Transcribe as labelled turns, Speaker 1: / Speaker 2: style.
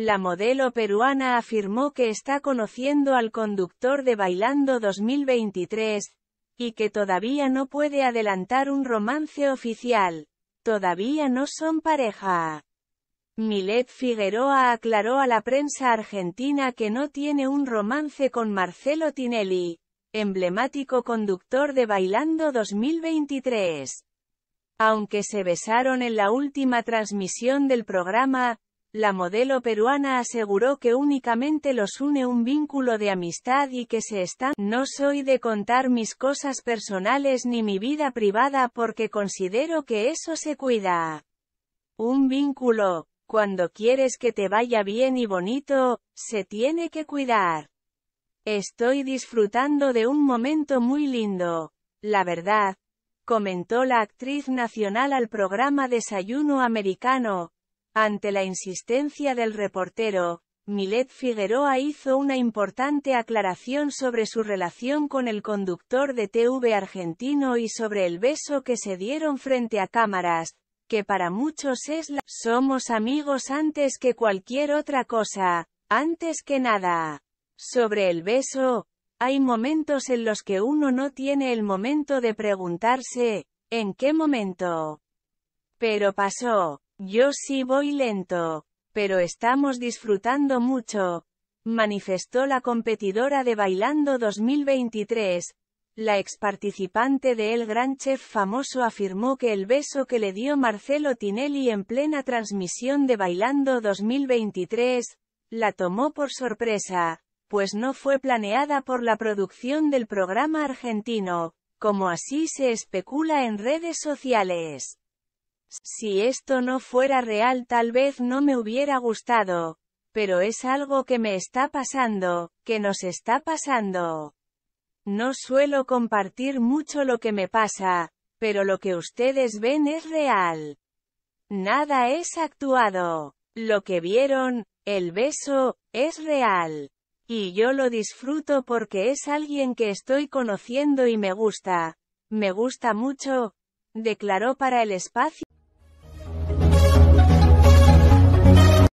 Speaker 1: La modelo peruana afirmó que está conociendo al conductor de Bailando 2023, y que todavía no puede adelantar un romance oficial. Todavía no son pareja. Milet Figueroa aclaró a la prensa argentina que no tiene un romance con Marcelo Tinelli, emblemático conductor de Bailando 2023. Aunque se besaron en la última transmisión del programa, la modelo peruana aseguró que únicamente los une un vínculo de amistad y que se están «No soy de contar mis cosas personales ni mi vida privada porque considero que eso se cuida. Un vínculo, cuando quieres que te vaya bien y bonito, se tiene que cuidar. Estoy disfrutando de un momento muy lindo. La verdad», comentó la actriz nacional al programa Desayuno Americano, ante la insistencia del reportero, Milet Figueroa hizo una importante aclaración sobre su relación con el conductor de TV argentino y sobre el beso que se dieron frente a cámaras, que para muchos es la «somos amigos antes que cualquier otra cosa, antes que nada». Sobre el beso, hay momentos en los que uno no tiene el momento de preguntarse, ¿en qué momento? Pero pasó. Yo sí voy lento, pero estamos disfrutando mucho, manifestó la competidora de Bailando 2023. La ex participante de El Gran Chef famoso afirmó que el beso que le dio Marcelo Tinelli en plena transmisión de Bailando 2023, la tomó por sorpresa, pues no fue planeada por la producción del programa argentino, como así se especula en redes sociales. Si esto no fuera real tal vez no me hubiera gustado. Pero es algo que me está pasando, que nos está pasando. No suelo compartir mucho lo que me pasa, pero lo que ustedes ven es real. Nada es actuado. Lo que vieron, el beso, es real. Y yo lo disfruto porque es alguien que estoy conociendo y me gusta. Me gusta mucho, declaró para el espacio.